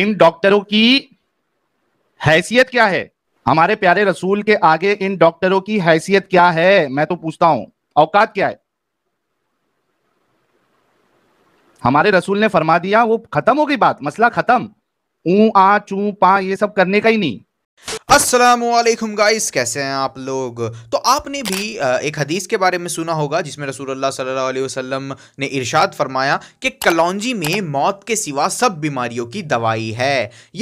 इन डॉक्टरों की हैसियत क्या है हमारे प्यारे रसूल के आगे इन डॉक्टरों की हैसियत क्या है मैं तो पूछता हूं औकात क्या है हमारे रसूल ने फरमा दिया वो खत्म हो गई बात मसला खत्म ऊ आ चू पा ये सब करने का ही नहीं असलम गाइस कैसे हैं आप लोग तो आपने भी एक हदीस के बारे में सुना होगा जिसमें रसूलुल्लाह सल्लल्लाहु अलैहि वसल्लम ने इरशाद फरमाया कि कलौजी में मौत के सिवा सब बीमारियों की दवाई है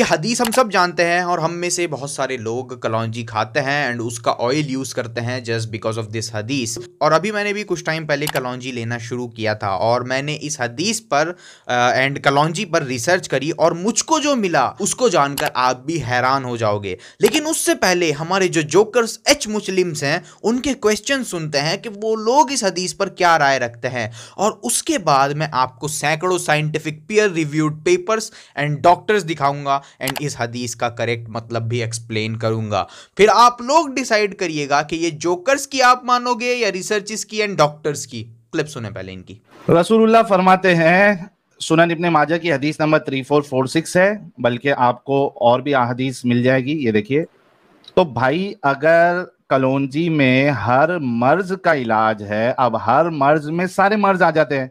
यह हदीस हम सब जानते हैं और हम में से बहुत सारे लोग कलौजी खाते हैं एंड उसका ऑयल यूज़ करते हैं जस्ट बिकॉज ऑफ दिस हदीस और अभी मैंने भी कुछ टाइम पहले कलौजी लेना शुरू किया था और मैंने इस हदीस पर एंड कलौजी पर रिसर्च करी और मुझको जो मिला उसको जानकर आप भी हैरान हो जाओगे लेकिन लेकिन उससे पहले हमारे जो जोकर्स एच मुस्लिम्स हैं उनके क्वेश्चन सुनते हैं कि वो लोग इस हदीस पर क्या राय रखते हैं और उसके बाद मैं आपको सैकड़ों scientific peer reviewed papers and doctors दिखाऊंगा एंड इस हदीस का करेक्ट मतलब भी एक्सप्लेन करूंगा फिर आप लोग डिसाइड करिएगा कि ये जोकर्स की आप मानोगे या रिसर्चिस की एंड डॉक्टर्स की क्लिप सुने पहले इनकी रसूलुल्लाह फरमाते हैं सुनन इब्ने माजा की हदीस नंबर 3446 है बल्कि आपको और भी अहदीस मिल जाएगी ये देखिए तो भाई अगर कलौजी में हर मर्ज का इलाज है अब हर मर्ज में सारे मर्ज आ जाते हैं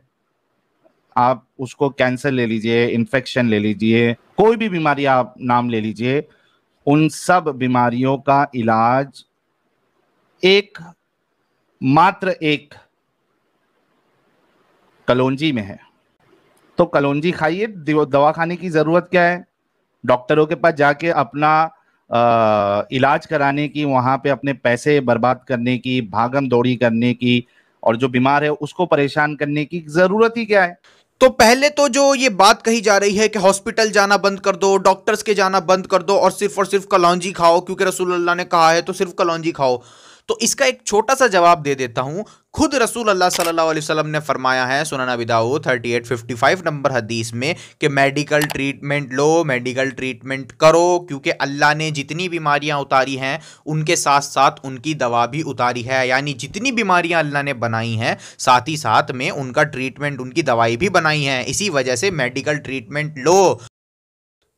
आप उसको कैंसर ले लीजिए इन्फेक्शन ले लीजिए कोई भी बीमारी आप नाम ले लीजिए उन सब बीमारियों का इलाज एक मात्र एक कलौजी में है तो कलौजी खाइए दवा खाने की जरूरत क्या है डॉक्टरों के पास जाके अपना आ, इलाज कराने की वहां पे अपने पैसे बर्बाद करने की भागम दौड़ी करने की और जो बीमार है उसको परेशान करने की जरूरत ही क्या है तो पहले तो जो ये बात कही जा रही है कि हॉस्पिटल जाना बंद कर दो डॉक्टर्स के जाना बंद कर दो और सिर्फ और सिर्फ कलौजी खाओ क्योंकि रसूल ने कहा है तो सिर्फ कलौजी खाओ तो इसका एक छोटा सा जवाब दे देता हूं खुद रसूल अल्लाह सल्लल्लाहु अलैहि वसल्लम ने फरमाया है थर्टी एट फिफ्टी 3855 नंबर हदीस में कि मेडिकल ट्रीटमेंट लो मेडिकल ट्रीटमेंट करो क्योंकि अल्लाह ने जितनी बीमारियां उतारी हैं उनके साथ साथ उनकी दवा भी उतारी है यानी जितनी बीमारियां अल्लाह ने बनाई हैं साथ ही साथ में उनका ट्रीटमेंट उनकी दवाई भी बनाई है इसी वजह से मेडिकल ट्रीटमेंट लो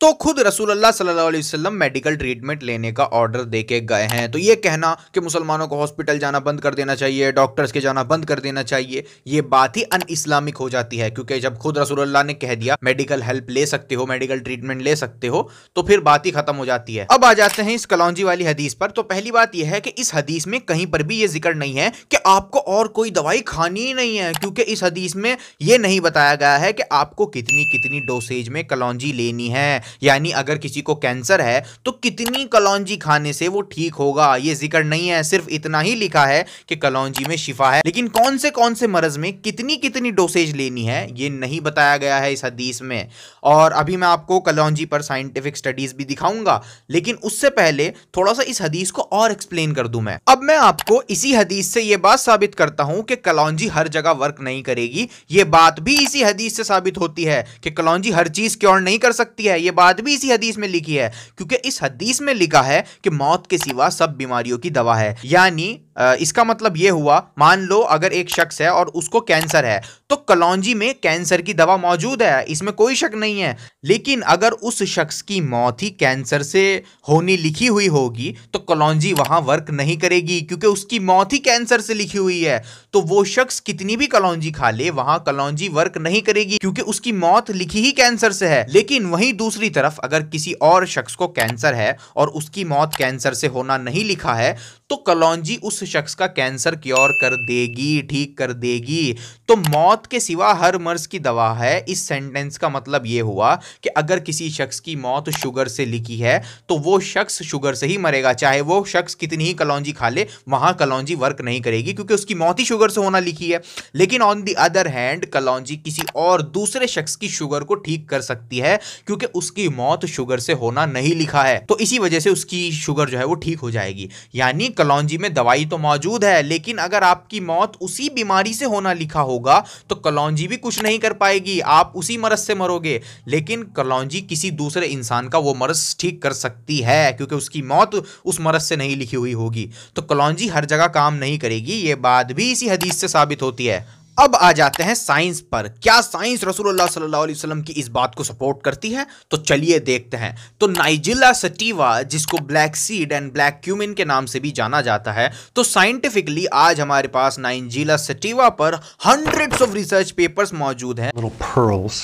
तो खुद अल्लाह सल्लल्लाहु अलैहि वसल्लम मेडिकल ट्रीटमेंट लेने का ऑर्डर दे के गए हैं तो ये कहना कि मुसलमानों को हॉस्पिटल जाना बंद कर देना चाहिए डॉक्टर्स के जाना बंद कर देना चाहिए ये बात ही अन इस्लामिक हो जाती है क्योंकि जब खुद अल्लाह ने कह दिया मेडिकल हेल्प ले सकते हो मेडिकल ट्रीटमेंट ले सकते हो तो फिर बात ही खत्म हो जाती है अब आ जाते हैं इस कलौजी वाली हदीस पर तो पहली बात यह है कि इस हदीस में कहीं पर भी ये जिक्र नहीं है कि आपको और कोई दवाई खानी ही नहीं है क्योंकि इस हदीस में ये नहीं बताया गया है कि आपको कितनी कितनी डोसेज में कलौजी लेनी है यानी अगर किसी को कैंसर है तो कितनी कलौजी खाने से वो ठीक होगा ये जिक्र नहीं है सिर्फ इतना ही लिखा है कि कलौजी में शिफा है लेकिन कौन से कौन से मरज में कितनी कितनी डोसेज लेनी है ये नहीं बताया गया है इस हदीस में और अभी मैं आपको कलौजी पर साइंटिफिक स्टडीज भी दिखाऊंगा लेकिन उससे पहले थोड़ा सा इस हदीस को और एक्सप्लेन कर दू मैं अब मैं आपको इसी हदीस से यह बात साबित करता हूं कि कलौजी हर जगह वर्क नहीं करेगी ये बात भी इसी हदीस से साबित होती है कि कलौजी हर चीज क्योर नहीं कर सकती है ये बात बात भी इसी हदीस में लिखी है क्योंकि इस हदीस में लिखा है कि मौत के सिवा सब बीमारियों की दवा है यानी इसका मतलब ये हुआ मान लो अगर एक शख्स है और उसको कैंसर है तो कलौजी में कैंसर की दवा मौजूद है इसमें कोई शक नहीं है लेकिन अगर उस शख्स की मौत ही कैंसर से होनी लिखी हुई होगी तो कलौजी वहां वर्क नहीं करेगी क्योंकि उसकी मौत ही कैंसर से लिखी हुई है तो वो शख्स कितनी भी कलौजी खा ले वहां कलौजी वर्क नहीं करेगी क्योंकि उसकी मौत लिखी ही कैंसर से है लेकिन वहीं दूसरी तरफ अगर किसी और शख्स को कैंसर है और उसकी मौत कैंसर से होना नहीं लिखा है तो कलौजी उस शख्स का कैंसर क्योर कर देगी ठीक कर देगी तो मौत के सिवा हर मर्ज की दवा है इस सेंटेंस का मतलब ये हुआ कि अगर किसी शख्स की मौत शुगर से लिखी है तो वो शख्स शुगर से ही मरेगा चाहे वो शख्स कितनी ही कलौजी खा ले वहां कलौजी वर्क नहीं करेगी क्योंकि उसकी मौत ही शुगर से होना लिखी है लेकिन ऑन दी अदर हैंड कलौजी किसी और दूसरे शख्स की शुगर को ठीक कर सकती है क्योंकि उसकी मौत शुगर से होना नहीं लिखा है तो इसी वजह से उसकी शुगर जो है वो ठीक हो जाएगी यानी कलौजी में दवाई तो मौजूद है लेकिन अगर आपकी मौत उसी बीमारी से होना लिखा होगा तो कलौजी भी कुछ नहीं कर पाएगी आप उसी मरज से मरोगे लेकिन कलौजी किसी दूसरे इंसान का वो मरज ठीक कर सकती है क्योंकि उसकी मौत उस मरज से नहीं लिखी हुई होगी तो कलौजी हर जगह काम नहीं करेगी ये बात भी इसी हदीस से साबित होती है अब आ जाते हैं साइंस पर क्या साइंस रसूलुल्लाह सल्लल्लाहु अलैहि वसल्लम की इस बात को सपोर्ट करती है तो चलिए देखते हैं तो नाइजिला सटीवा जिसको black seed and black cumin के नाम से भी जाना जाता है तो साइंटिफिकली आज हमारे पास नाइजिला सटीवा पर हंड्रेड्स ऑफ रिसर्च पेपर्स मौजूद हैं little pearls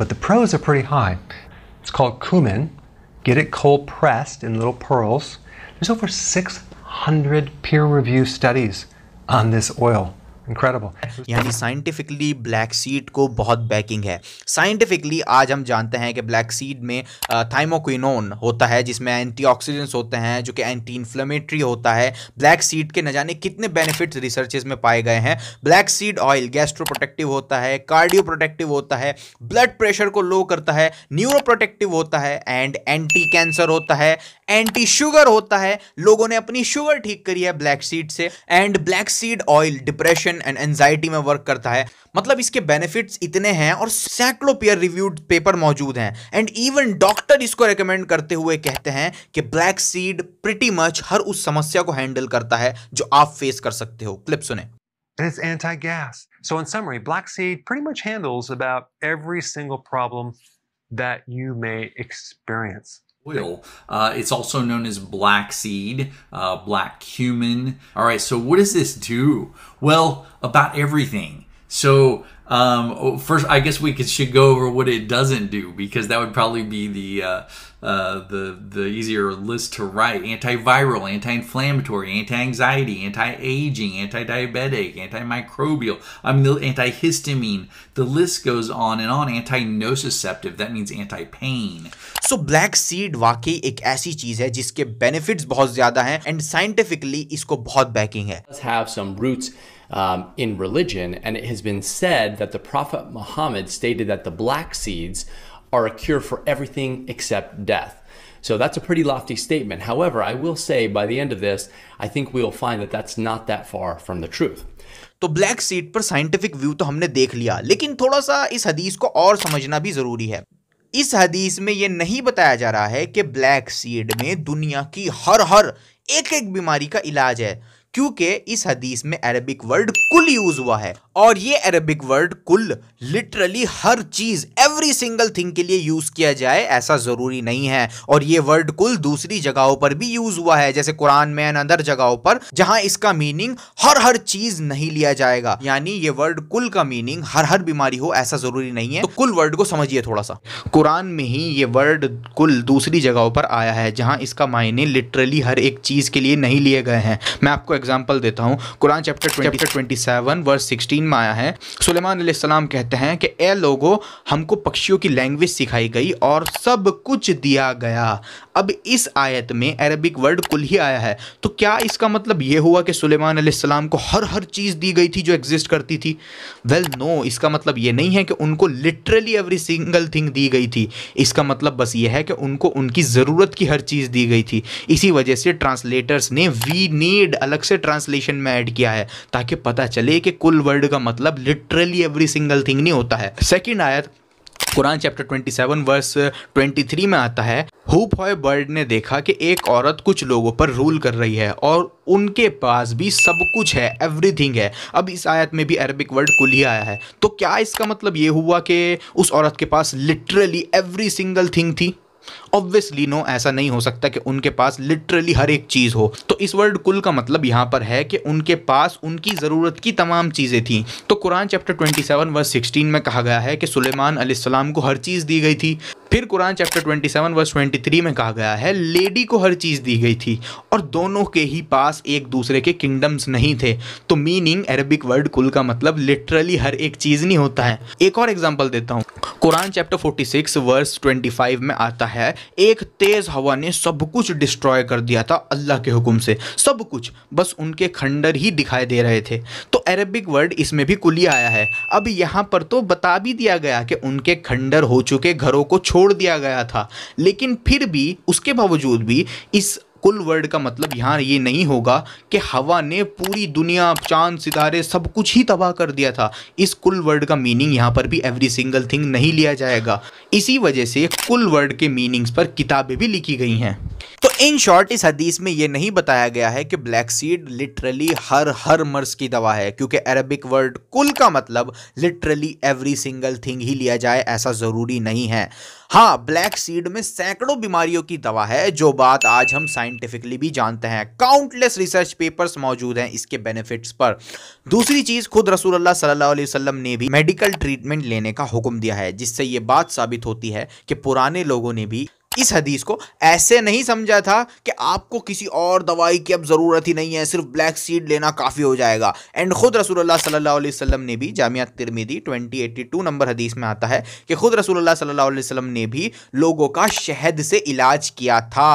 but the pros are pretty high it's called cumin get it cold pressed in little pearls there's over 600 peer review studies on this oil incredible यानी scientifically black seed को बहुत backing है scientifically आज हम जानते हैं कि black seed में थाइमोक्विनोन होता है जिसमें एंटी होते हैं जो कि एंटी इन्फ्लेमेटरी होता है ब्लैक सीड के न जाने कितने बेनिफिट्स रिसर्चेज में पाए गए हैं black seed oil gastro protective होता है कार्डियो प्रोटेक्टिव होता है ब्लड प्रेशर को लो करता है न्यूरो प्रोटेक्टिव होता है एंड एंटी कैंसर होता है एंटी शुगर होता है लोगों ने अपनी शुगर ठीक करी है ब्लैक सीड से and black seed oil depression and anxiety में वर्क करता है मतलब इसके बेनिफिट्स इतने हैं और सैकड़ों पेयर रिव्यूड पेपर मौजूद हैं एंड इवन डॉक्टर इसको रेकमेंड करते हुए कहते हैं कि ब्लैक सीड प्रिटी मच हर उस समस्या को हैंडल करता है जो आप फेस कर सकते हो क्लिप सुने and it's anti-gas. So in summary, black seed pretty much handles about every single problem that you may experience. oil. Uh, it's also known as black seed, uh, black cumin. All right, so what does this do? Well, about everything. So um, oh, first, I guess we could, should go over what it doesn't do because that would probably be the uh, uh, the the easier list to write. Antiviral, anti-inflammatory, anti-anxiety, anti-aging, anti-diabetic, antimicrobial. I mean, the antihistamine. The list goes on and on. Anti-nociceptive. That means anti-pain. So black seed वाकई एक ऐसी चीज है जिसके benefits बहुत ज्यादा हैं and scientifically इसको बहुत बैकिंग है have some roots um in religion and it has been said that the Prophet Muhammad stated that the black seeds are a cure for everything except death. So that's a pretty lofty statement. However, I will say by the end of this, I think we will find that that's not that far from the truth. तो black seed पर scientific view तो हमने देख लिया लेकिन थोड़ा सा इस हदीस को और समझना भी ज़रूरी है इस हदीस में ये नहीं बताया जा रहा है कि ब्लैक सीड में दुनिया की हर हर एक एक बीमारी का इलाज है क्योंकि इस हदीस में अरबिक वर्ड कुल यूज़ हुआ है और ये अरेबिक वर्ड कुल लिटरली हर चीज एवरी सिंगल थिंग के लिए यूज किया जाए ऐसा जरूरी नहीं है और ये वर्ड कुल दूसरी जगहों पर भी यूज हुआ है जैसे कुरान में एंड अदर जगहों पर जहां इसका मीनिंग हर हर चीज नहीं लिया जाएगा यानी ये वर्ड कुल का मीनिंग हर हर बीमारी हो ऐसा जरूरी नहीं है तो कुल वर्ड को समझिए थोड़ा सा कुरान में ही ये वर्ड कुल दूसरी जगहों पर आया है जहां इसका मायने लिटरली हर एक चीज के लिए नहीं लिए गए हैं मैं आपको एग्जाम्पल देता हूँ Quran chapter twenty seven verse sixteen दीन में आया है सुलेमान सलाम कहते हैं कि ए लोगो हमको पक्षियों की लैंग्वेज सिखाई गई और सब कुछ दिया गया अब इस आयत में अरबिक वर्ड कुल ही आया है तो क्या इसका मतलब ये हुआ कि सुलेमान सलाम को हर हर चीज़ दी गई थी जो एग्जिस्ट करती थी वेल well, नो no, इसका मतलब ये नहीं है कि उनको लिटरली एवरी सिंगल थिंग दी गई थी इसका मतलब बस ये है कि उनको उनकी ज़रूरत की हर चीज़ दी गई थी इसी वजह से ट्रांसलेटर्स ने वी नीड अलग से ट्रांसलेशन में ऐड किया है ताकि पता चले कि कुल वर्ड का मतलब लिटरली एवरी सिंगल थिंग नहीं होता है सेकेंड आयत कुरान चैप्टर 27 वर्स 23 में आता है हुप हॉय बर्ड ने देखा कि एक औरत कुछ लोगों पर रूल कर रही है और उनके पास भी सब कुछ है एवरीथिंग है अब इस आयत में भी अरबिक वर्ड कुल ही आया है तो क्या इसका मतलब ये हुआ कि उस औरत के पास लिटरली एवरी सिंगल थिंग थी ऑब्वियसली नो ऐसा नहीं हो सकता कि उनके पास लिटरली हर एक चीज़ हो तो इस वर्ड कुल का मतलब यहां पर है कि उनके पास उनकी ज़रूरत की तमाम चीज़ें थी तो कुरान चैप्टर 27 वर्स 16 में कहा गया है कि सुलेमान अलैहिस्सलाम को हर चीज़ दी गई थी फिर कुरान चैप्टर 27 वर्स 23 में कहा गया है लेडी को हर चीज़ दी गई थी और दोनों के ही पास एक दूसरे के किंगडम्स नहीं थे तो मीनिंग अरबिक वर्ड कुल का मतलब लिटरली हर एक चीज़ नहीं होता है एक और एग्जाम्पल देता हूँ कुरान चैप्टर 46 वर्स 25 में आता है एक तेज़ हवा ने सब कुछ डिस्ट्रॉय कर दिया था अल्लाह के हुक्म से सब कुछ बस उनके खंडर ही दिखाई दे रहे थे तो अरेबिक वर्ड इसमें भी कुली आया है अब यहाँ पर तो बता भी दिया गया कि उनके खंडर हो चुके घरों को छोड़ दिया गया था लेकिन फिर भी उसके बावजूद भी इस कुल वर्ल्ड का मतलब यहाँ ये नहीं होगा कि हवा ने पूरी दुनिया चांद सितारे सब कुछ ही तबाह कर दिया था इस कुल वर्ड का मीनिंग यहाँ पर भी एवरी सिंगल थिंग नहीं लिया जाएगा इसी वजह से कुल वर्ड के मीनिंग्स पर किताबें भी लिखी गई हैं तो इन शॉर्ट इस हदीस में ये नहीं बताया गया है कि ब्लैक सीड लिटरली हर हर मर्ज की दवा है क्योंकि अरबिक वर्ड कुल का मतलब लिटरली एवरी सिंगल थिंग ही लिया जाए ऐसा ज़रूरी नहीं है हाँ ब्लैक सीड में सैकड़ों बीमारियों की दवा है जो बात आज हम साइंटिफिकली भी जानते हैं काउंटलेस रिसर्च पेपर्स मौजूद हैं इसके बेनिफिट्स पर दूसरी चीज खुद रसूलुल्लाह सल्लल्लाहु अलैहि वसल्लम ने भी मेडिकल ट्रीटमेंट लेने का हुक्म दिया है जिससे ये बात साबित होती है कि पुराने लोगों ने भी इस हदीस को ऐसे नहीं समझा था कि आपको किसी और दवाई की अब ज़रूरत ही नहीं है सिर्फ ब्लैक सीड लेना काफ़ी हो जाएगा एंड ख़ुद रसूलुल्लाह सल्लल्लाहु अलैहि वसल्लम ने भी जामिया तिरमिदी 2082 नंबर हदीस में आता है कि ख़ुद रसूलुल्लाह सल्लल्लाहु अलैहि वसल्लम ने भी लोगों का शहद से इलाज किया था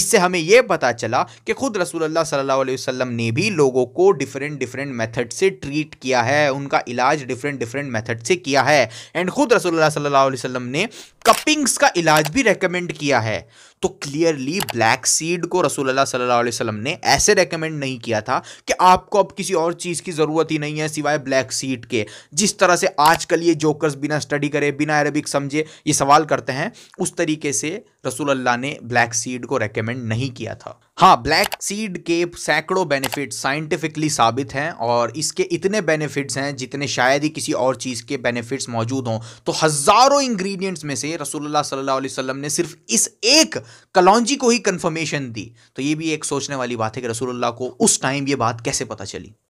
इससे हमें यह पता चला कि ख़ुद रसूलुल्लाह सल्लल्लाहु अलैहि वसल्लम ने भी लोगों को डिफरेंट डिफरेंट मैथड से ट्रीट किया है उनका इलाज डिफरेंट डिफरेंट मैथड से किया है एंड ख़ुद रसूलुल्लाह सल्लल्लाहु अलैहि वसल्लम ने कपिंग्स का इलाज भी रेकमेंड किया किया है तो क्लियरली ब्लैक सीड को रसूल सल्लल्लाहु अलैहि वसल्लम ने ऐसे रेकमेंड नहीं किया था कि आपको अब किसी और चीज़ की ज़रूरत ही नहीं है सिवाय ब्लैक सीड के जिस तरह से आजकल ये जोकर्स बिना स्टडी करे बिना अरबिक समझे ये सवाल करते हैं उस तरीके से रसूल ने ब्लैक सीड को रेकमेंड नहीं किया था हाँ ब्लैक सीड के सैकड़ों बेनिफिट साइंटिफिकली साबित हैं और इसके इतने बेनिफिट्स हैं जितने शायद ही किसी और चीज़ के बेनिफिट्स मौजूद हों तो हज़ारों इंग्रेडिएंट्स में से रसूलुल्लाह सल्लल्लाहु अलैहि वसल्लम ने सिर्फ इस एक कलौजी को ही कन्फर्मेशन दी तो ये भी एक सोचने वाली बात है कि रसूलुल्लाह को उस टाइम ये बात कैसे पता चली